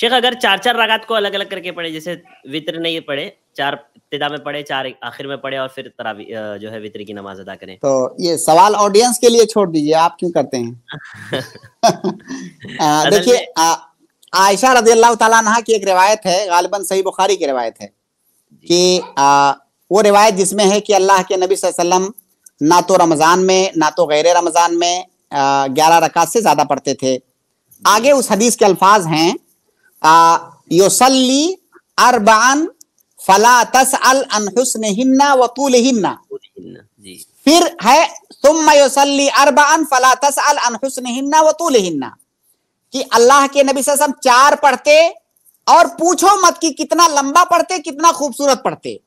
शेख अगर चार चार रगात को अलग अलग करके पढ़े जैसे वितर नहीं पढ़े चार इब्तदा में पढ़े चार आखिर में पढ़े और फिर तरावी जो है वितर की नमाज अदा करें तो ये सवाल ऑडियंस के लिए छोड़ दीजिए आप क्यों करते हैं देखिए आयशा रजी अल्लाह तला की एक रिवायत है गालिबा सही बुखारी की रिवायत है कि आ, वो रिवायत जिसमें है कि अल्लाह के नबी वसल्लम ना तो रमज़ान में ना तो गैर रमज़ान में ग्यारह रकात से ज़्यादा पढ़ते थे आगे उस हदीस के अल्फाज हैं योसल्ली अरबान फला तस अल अनहुसन हिन्ना वतूल हिन्ना फिर है तुम योसल्ली अरबान फला तस अल अनहुसन हिन्ना वतूल हिन्ना कि अल्लाह के नबी सल्लल्लाहु अलैहि वसल्लम चार पढ़ते और पूछो मत कि कितना लंबा पढ़ते कितना खूबसूरत पढ़ते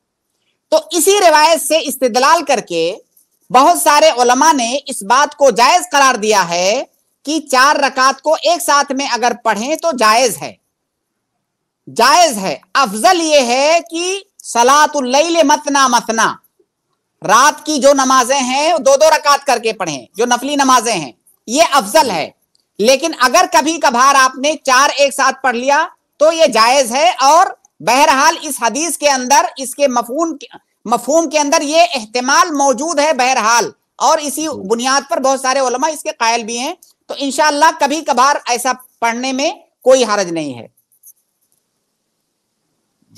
तो इसी रिवायत से इस्तेदलाल करके बहुत सारे उलमा ने इस बात को जायज करार दिया है कि चार रकात को एक साथ में अगर पढ़ें तो जायज है जायज है अफजल ये है कि सलातुल्लैल मतना मतना रात की जो नमाजें हैं दो दो रकात करके पढ़ें जो नफली नमाजें हैं ये अफजल है लेकिन अगर कभी कभार आपने चार एक साथ पढ़ लिया तो ये जायज है और बहरहाल इस हदीस के अंदर इसके मफहूम मफहूम के अंदर ये एहतमाल मौजूद है बहरहाल और इसी बुनियाद पर बहुत सारे इसके कायल भी हैं तो इनशाला कभी कभार ऐसा पढ़ने में कोई हरज नहीं है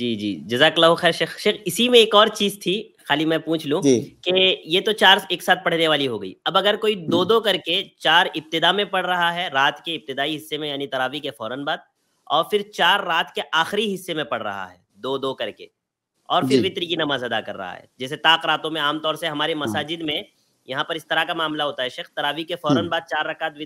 जी जी जजाकला खैर शेख शेख इसी में एक और चीज थी खाली मैं पूछ लूं कि ये तो चार एक साथ पढ़ने वाली हो गई अब अगर कोई दो हम्म। दो करके चार इब्तदा में पढ़ रहा है रात के इब्तदाई हिस्से में यानी तरावी के फौरन बाद और फिर चार रात के आखिरी हिस्से में पढ़ रहा है दो दो करके और फिर वित्र की नमाज अदा कर रहा है जैसे ताक रातों में आमतौर से हमारे हाँ। मसाजिद में यहाँ पर इस तरह का मामला होता है शेख तरावी के फौरन हम्म। बाद चार रकात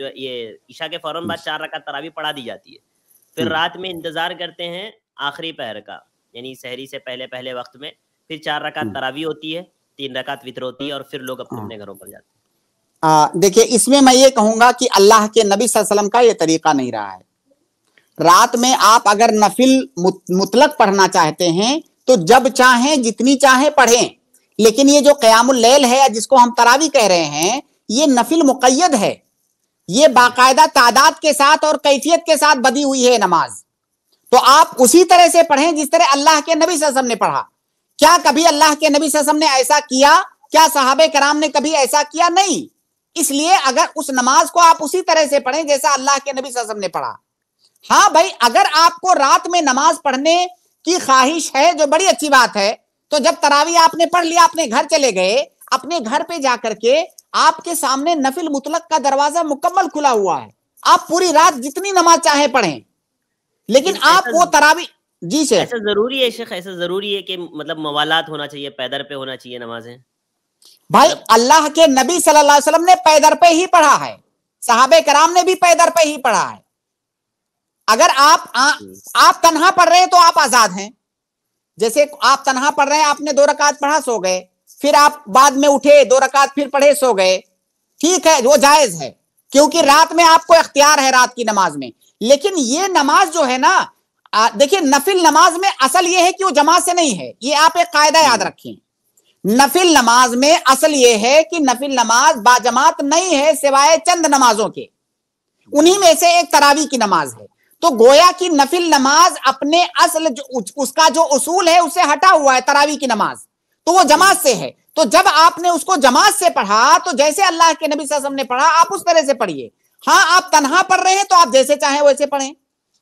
जो ये ईशा के फौरन बाद हम्म। चार रकात तरावी पढ़ा दी जाती है फिर रात में इंतजार करते हैं आखिरी पहर का यानी शहरी से पहले पहले वक्त में फिर चार रकात हम्म। तरावी होती है तीन रकात वितर होती है और फिर लोग अपने हाँ। अपने घरों पर जाते हैं देखिए इसमें मैं ये कहूंगा कि अल्लाह के नबी वसल्लम का ये तरीका नहीं रहा है रात में आप अगर नफिल मुतलक पढ़ना चाहते हैं तो जब चाहें जितनी चाहें पढ़ें लेकिन ये जो कयामुल्लैल है जिसको हम तरावी कह रहे हैं ये नफिल मुकैद है ये बाकायदा तादाद के साथ और कैफियत के साथ बदी हुई है नमाज तो आप उसी तरह से पढ़ें जिस तरह अल्लाह के नबी ससम ने पढ़ा क्या कभी अल्लाह के नबी ससम ने ऐसा किया क्या साहब कराम ने कभी ऐसा किया नहीं इसलिए अगर उस नमाज को आप उसी तरह से पढ़ें जैसा अल्लाह के नबी ससम ने पढ़ा हाँ भाई अगर आपको रात में नमाज पढ़ने की ख्वाहिश है जो बड़ी अच्छी बात है तो जब तरावी आपने पढ़ लिया अपने घर चले गए अपने घर पे जाकर के आपके सामने नफिल मुतलक का दरवाजा मुकम्मल खुला हुआ है आप पूरी रात जितनी नमाज चाहे पढ़ें लेकिन आप वो तरावी जी शेख ऐसा जरूरी है शेख ऐसा जरूरी है कि मतलब मवालात होना चाहिए पैदर पे होना चाहिए नमाजें भाई मतलब अल्लाह के नबी सल्लल्लाहु अलैहि वसल्लम ने पैदर पे ही पढ़ा है साहब कराम ने भी पैदर पे ही पढ़ा है अगर आप आ, आप तनहा पढ़ रहे हैं तो आप आजाद हैं जैसे आप तनहा पढ़ रहे हैं आपने दो रकात पढ़ा सो गए फिर आप बाद में उठे दो रकात फिर पढ़े सो गए ठीक है वो जायज है क्योंकि रात में आपको अख्तियार है रात की नमाज में लेकिन ये नमाज जो है ना देखिए नफिल नमाज में असल ये है कि वो जमात से नहीं है ये आप एक कायदा याद हम्म। रखें नफिल नमाज में असल ये है कि नफिल नमाज बाजमात नहीं है सिवाय चंद नमाजों के उन्हीं में से एक तरावी की नमाज है तो गोया की नफिल नमाज अपने असल जो उसका जो उसूल है उसे हटा हुआ है तरावी की नमाज तो वो जमात से है तो जब आपने उसको जमात से पढ़ा तो जैसे अल्लाह के नबी वसल्लम ने पढ़ा आप उस तरह से पढ़िए हाँ आप तनहा पढ़ रहे हैं तो आप जैसे चाहे वैसे पढ़ें